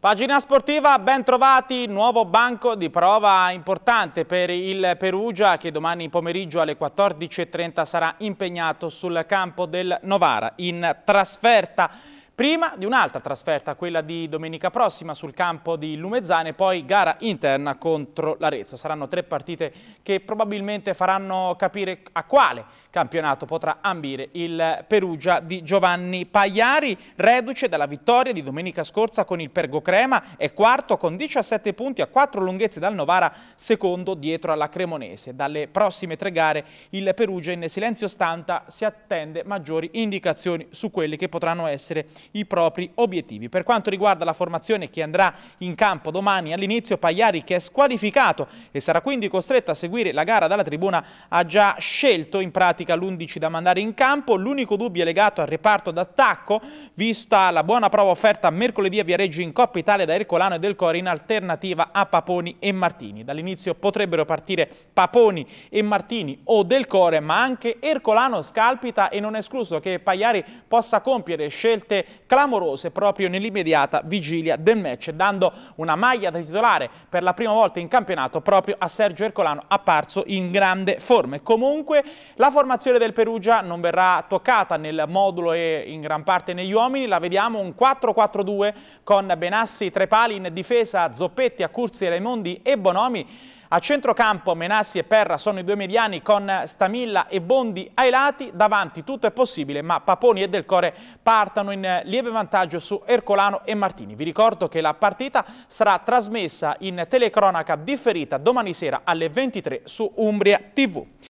Pagina sportiva, ben trovati, nuovo banco di prova importante per il Perugia che domani pomeriggio alle 14.30 sarà impegnato sul campo del Novara in trasferta. Prima di un'altra trasferta, quella di domenica prossima sul campo di Lumezzane, poi gara interna contro l'Arezzo. Saranno tre partite che probabilmente faranno capire a quale campionato potrà ambire il Perugia di Giovanni Pagliari, reduce dalla vittoria di domenica scorsa con il Pergo Crema e quarto con 17 punti a 4 lunghezze dal Novara, secondo dietro alla Cremonese. Dalle prossime tre gare il Perugia in silenzio stanta si attende maggiori indicazioni su quelle che potranno essere i propri obiettivi. Per quanto riguarda la formazione che andrà in campo domani all'inizio, Pagliari che è squalificato e sarà quindi costretto a seguire la gara dalla tribuna ha già scelto in pratica l'11 da mandare in campo. L'unico dubbio è legato al reparto d'attacco, vista la buona prova offerta mercoledì a Viareggio in Coppa Italia da Ercolano e Del Cori in alternativa a Paponi e Martini. Dall'inizio potrebbero partire Paponi e Martini o Del Core, ma anche Ercolano scalpita e non è escluso che Pagliari possa compiere scelte clamorose proprio nell'immediata vigilia del match, dando una maglia da titolare per la prima volta in campionato proprio a Sergio Ercolano, apparso in grande forma. comunque la formazione del Perugia non verrà toccata nel modulo e in gran parte negli uomini, la vediamo un 4-4-2 con Benassi, Trepali in difesa, Zoppetti, Accursi, Raimondi e Bonomi a centrocampo Menassi e Perra sono i due mediani con Stamilla e Bondi ai lati, davanti tutto è possibile ma Paponi e Del Core partano in lieve vantaggio su Ercolano e Martini. Vi ricordo che la partita sarà trasmessa in telecronaca differita domani sera alle 23 su Umbria TV.